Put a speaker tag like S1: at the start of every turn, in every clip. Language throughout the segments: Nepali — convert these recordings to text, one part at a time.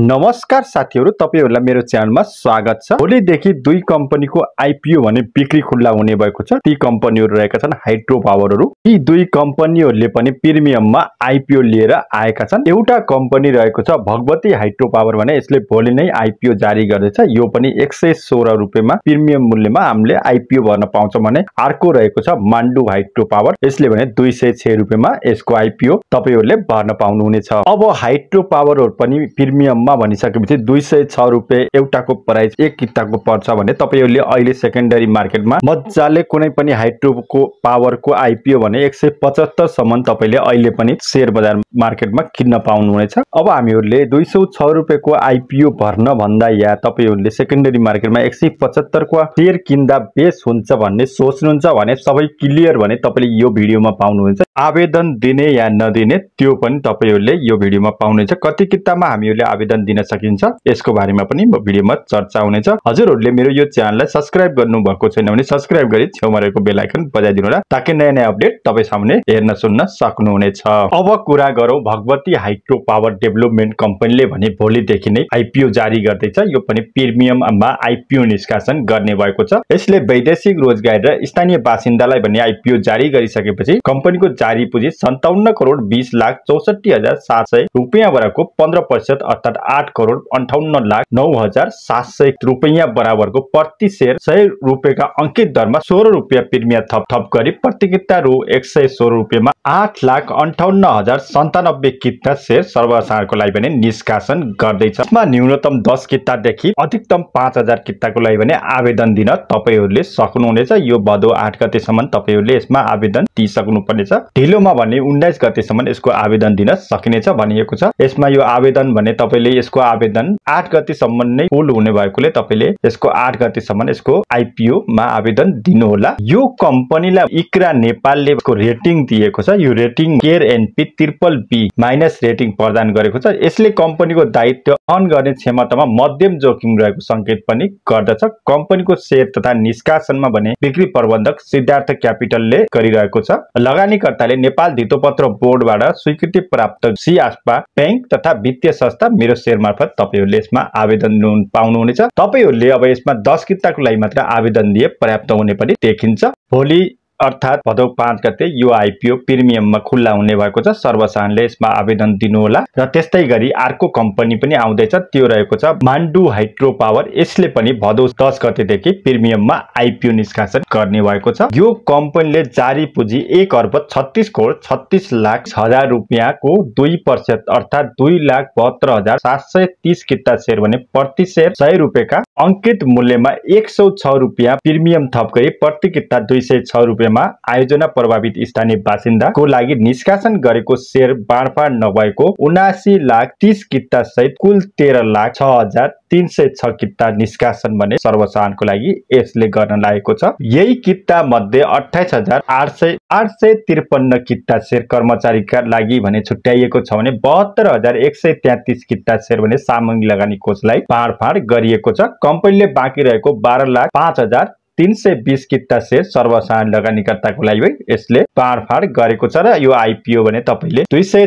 S1: नमस्कार साथीहरू तपाईँहरूलाई मेरो च्यानलमा स्वागत छ भोलिदेखि दुई कम्पनीको आइपिओ भने बिक्री खुल्ला हुने भएको छ ती कम्पनीहरू रहेका छन् हाइड्रो पावरहरू यी दुई कम्पनीहरूले पनि प्रिमियममा आइपिओ लिएर आएका छन् एउटा कम्पनी रहेको छ भगवती हाइड्रो पावर भने यसले भोलि नै आइपिओ जारी गर्दैछ यो पनि एक सय सोह्र रुपियाँमा प्रिमियम मूल्यमा हामीले आइपिओ भर्न पाउँछौँ भने अर्को रहेको छ मान्डु हाइड्रो पावर यसले भने दुई सय छ रुपियाँमा यसको आइपिओ तपाईँहरूले भर्न पाउनुहुनेछ अब हाइड्रो पावरहरू पनि प्रिमियम क्रममा भनिसकेपछि दुई सय छ रुपियाँ एउटाको प्राइस एक किताबको पर्छ भने तपाईँहरूले अहिले सेकेन्डरी मार्केटमा मजाले कुनै पनि हाइड्रोको पावरको आइपिओ भने एक सय पचहत्तरसम्म तपाईँले अहिले पनि सेयर बजार मार्केटमा किन्न पाउनुहुनेछ अब हामीहरूले दुई सौ छ रुपियाँको आइपिओ भर्न भन्दा या तपाईँहरूले सेकेन्डरी मार्केटमा एक सय पचहत्तरको सेयर किन्दा बेस हुन्छ भन्ने सोच्नुहुन्छ भने सबै क्लियर भने तपाईँले यो भिडियोमा पाउनुहुन्छ आवेदन दिने या नदिने त्यो पनि तपाईँहरूले यो भिडियोमा पाउनुहुन्छ कति किताबमा हामीहरूले आवेदन दिन सकिन्छ यसको बारेमा पनि भिडियोमा चर्चा हुनेछ हजुरहरूले मेरो यो च्यानललाई सब्सक्राइब गर्नुभएको छैन भने सब्सक्राइब गरी छेउमा रहेको बेलायकन बजाइदिनु होला ताकि नयाँ नयाँ अपडेट तपाईँ सामने हेर्न सुन्न सक्नुहुनेछ अब कुरा गरौँ भगवती हाइड्रो पावर डेभलपमेन्ट कम्पनीले भने भोलिदेखि नै आइपिओ जारी गर्दैछ यो पनि प्रिमियममा आइपिओ निष्कासन गर्ने भएको छ यसले वैदेशिक रोजगार र स्थानीय बासिन्दालाई भने आइपिओ जारी गरिसकेपछि कम्पनीको जारी पुँजी सन्ताउन्न करोड बिस लाख चौसठी हजार सात सय रुपियाँ बराको पन्ध्र प्रतिशत अर्थात् आठ करोड अन्ठाउन्न लाख नौ हजार सात सय रुपियाँ बराबरको प्रति सेयर सय रुपियाँका अङ्कित दरमा सोह्र रुपियाँ प्रिमिया थप थप गरी प्रतियोगिता रु एक सय सोह्र रुपियाँमा आठ लाख अन्ठाउन्न हजार सन्तानब्बे किता सेयर सर्वसाधारणको लागि भने निष्कासन गर्दैछ यसमा न्यूनतम दस कितादेखि अधिकतम पाँच हजार किताको लागि भने आवेदन दिन तपाईँहरूले सक्नुहुनेछ यो भदौ आठ गतेसम्म तपाईँहरूले यसमा आवेदन दिइसक्नुपर्नेछ ढिलोमा भने उन्नाइस गतेसम्म यसको आवेदन दिन सकिनेछ भनिएको छ यसमा यो आवेदन भने तपाईँले यसको आवेदन आठ गतिसम्म नै पुल हुने भएकोले तपाईँले यसको आठ गतिसम्म यसको आइपिओमा आवेदन दिनुहोला यो कम्पनीलाई इक्रा नेपालले रेटिङ दिएको छ यो rating CARE N P triple B minus rating प्रदान गरेको छ यसले कम्पनीको दायित्व अन गर्ने क्षमतामा मध्यम जोखिम रहेको संकेत पनि गर्दछ कम्पनीको सेयर तथा निष्कासनमा भने बिक्री प्रबन्धक सिद्धार्थ क्यापिटलले गरिरहेको छ लगानीकर्ताले नेपाल धितोपत्र बोर्डबाट स्वीकृति प्राप्त सी आस्पा ब्याङ्क तथा वित्तीय संस्था मेरो सेयर मार्फत तपाईँहरूले यसमा आवेदन पाउनुहुनेछ तपाईँहरूले अब यसमा दस किताको लागि मात्र आवेदन दिए पर्याप्त हुने पनि देखिन्छ भोलि अर्थात् भदौ पाँच गते यो आइपिओ प्रिमियममा खुल्ला हुने भएको छ सर्वसाधारणले यसमा आवेदन दिनुहोला र त्यस्तै गरी अर्को कम्पनी पनि आउँदैछ त्यो रहेको छ मान्डु हाइड्रो पावर यसले पनि भदौ दस गतेदेखि प्रिमियममा आइपिओ निष्कासन गर्ने भएको छ यो कम्पनीले जारी पुँजी एक अर्ब छत्तिस करोड छत्तिस लाख हजार रुपियाँको दुई प्रतिशत अर्थात् दुई लाख बहत्तर हजार सात सय तिस किता सेयर भने प्रति सेयर सय रुपियाँका अङ्कित मूल्यमा एक सौ छ रुपियाँ प्रिमियम थप गरी प्रति किता दुई सय छ रुपियाँमा आयोजना प्रभावित स्थानीय बासिन्दाको लागि निष्कासन गरेको सेयर बाँडफाँड नभएको उनासी लाख तिस किता सहित कुल तेह्र लाख छ हजार तिन सय छ किता निष्कासन भने सर्वसाधारणको लागि यसले गर्न लागेको छ यही किता मध्ये अठाइस हजार आठ सय आठ सय त्रिपन्न किता सेयर कर्मचारीका लागि भने छुट्याइएको छ भने बहत्तर हजार एक सय तेत्तिस किता सेयर भने सामग्री लगानी कोषलाई बाँडफाँड गरिएको छ कम्पनीले बाँकी रहेको बाह्र लाख पाँच हजार तिन सय बिस किट्टा सेयर सर्वसाधारण लगानीकर्ताको लागि यसले बाँडफाँड गरेको छ र यो आइपिओ भने तपाईँले दुई सय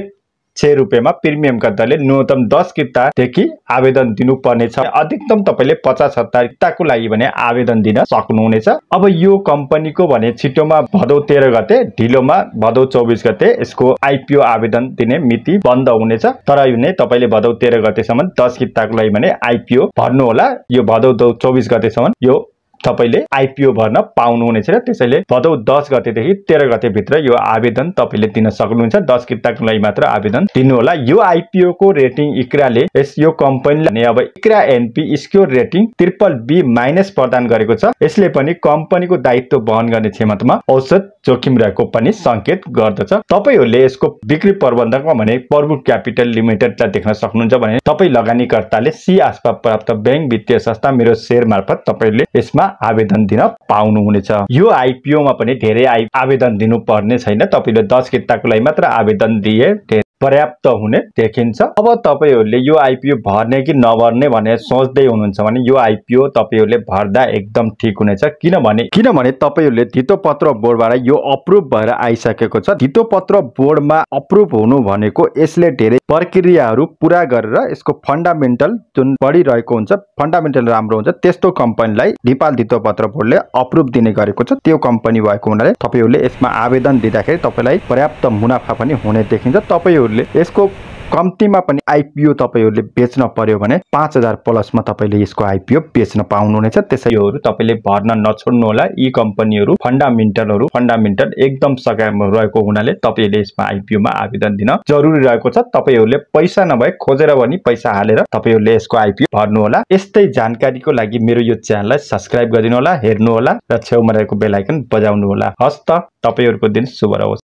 S1: छ रुपियाँमा प्रिमियम दरले न्यूनतम दस कितादेखि आवेदन दिनुपर्नेछ अधिकतम तपाईँले पचास हतार किताको लागि भने आवेदन दिन सक्नुहुनेछ अब यो कम्पनीको भने छिटोमा भदौ तेह्र गते ढिलोमा भदौ चौबिस गते यसको आइपिओ आवेदन दिने मिति बन्द हुनेछ तर भने तपाईँले भदौ तेह्र गतेसम्म दस किताको लागि भने आइपिओ भर्नुहोला यो भदौ चौबिस गतेसम्म यो तपाईँले आइपिओ भर्न पाउनुहुनेछ र त्यसैले भदौ दस गतेदेखि तेह्र भित्र यो आवेदन तपाईँले दिन सक्नुहुन्छ दस किताको लागि मात्र आवेदन दिनुहोला यो आइपिओ को रेटिङ इक्राले यस यो कम्पनीले अब इक्रा एनपी स्क्योर रेटिङ त्रिपल बी माइनस प्रदान गरेको छ यसले पनि कम्पनीको दायित्व वहन गर्ने क्षमतामा औसत जोखिम रहेको पनि संकेत गर्दछ तपाईँहरूले यसको बिक्री प्रबन्धकमा भने प्रभु क्यापिटल लिमिटेडलाई देख्न सक्नुहुन्छ भने तपाईँ लगानीकर्ताले सी आसपा प्राप्त ब्याङ्क वित्तीय संस्था मेरो सेयर मार्फत तपाईँले यसमा आवेदन दिन पाउनुहुनेछ यो आइपिओमा पनि धेरै आवेदन दिनु पर्ने छैन तपाईँले दस किताको लागि मात्र आवेदन दिए पर्याप्त हुने देखिन्छ अब तपाईँहरूले यो आइपिओ भर्ने कि नभर्ने भनेर सोच्दै हुनुहुन्छ भने यो आइपिओ तपाईँहरूले भर्दा एकदम ठिक हुनेछ किनभने किनभने तपाईँहरूले धितो पत्र बोर्डबाट यो अप्रुभ भएर आइसकेको छ धितो पत्र बोर्डमा अप्रुभ हुनु भनेको यसले धेरै प्रक्रियाहरू पुरा गरेर यसको फन्डामेन्टल जुन बढिरहेको हुन्छ फन्डामेन्टल राम्रो हुन्छ त्यस्तो कम्पनीलाई नेपाल धितो पत्र बोर्डले अप्रुभ दिने गरेको छ त्यो कम्पनी भएको हुनाले तपाईँहरूले यसमा आवेदन दिँदाखेरि तपाईँलाई पर्याप्त मुनाफा पनि हुने देखिन्छ तपाईँहरू तपाईँहरूले यसको कम्तीमा पनि आइपिओ तपाईँहरूले बेच्न पर्यो भने पाँच हजार प्लसमा तपाईँले यसको आइपिओ बेच्न पाउनुहुनेछ त्यसैहरू तपाईँले भर्न नछोड्नु होला यी कम्पनीहरू फन्डामेन्टलहरू फन्डामेन्टल एकदम सकाम रहेको हुनाले तपाईँले यसमा आइपिओमा आवेदन दिन जरुरी रहेको छ तपाईँहरूले पैसा नभए खोजेर पनि पैसा हालेर तपाईँहरूले यसको आइपिओ भर्नुहोला यस्तै जानकारीको लागि मेरो यो च्यानललाई सब्सक्राइब गरिदिनु हेर्नु होला र छेउमा रहेको बेलायकन होला हस् त तपाईँहरूको दिन शुभ रहोस्